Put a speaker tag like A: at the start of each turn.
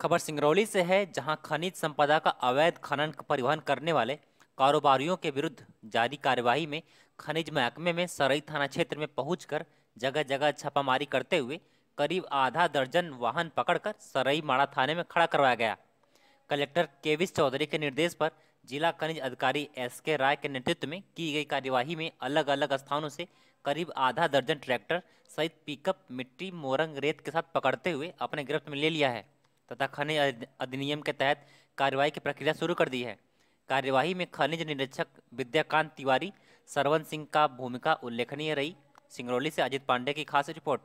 A: खबर सिंगरौली से है जहां खनिज संपदा का अवैध खनन परिवहन करने वाले कारोबारियों के विरुद्ध जारी कार्यवाही में खनिज महकमे में सरई थाना क्षेत्र में पहुंचकर जगह जगह छापामारी करते हुए करीब आधा दर्जन वाहन पकड़कर सरई माड़ा थाने में खड़ा करवाया गया कलेक्टर केविस चौधरी के निर्देश पर जिला खनिज अधिकारी एस के राय के नेतृत्व में की गई कार्यवाही में अलग अलग स्थानों से करीब आधा दर्जन ट्रैक्टर सहित पिकअप मिट्टी मोरंग रेत के साथ पकड़ते हुए अपने गिरफ्त में ले लिया है तथा खनिज अधिनियम के तहत कार्यवाही की प्रक्रिया शुरू कर दी है कार्यवाही में खनिज निरीक्षक विद्याकांत तिवारी सरवन सिंह का भूमिका उल्लेखनीय रही सिंगरौली से अजित पांडे की खास रिपोर्ट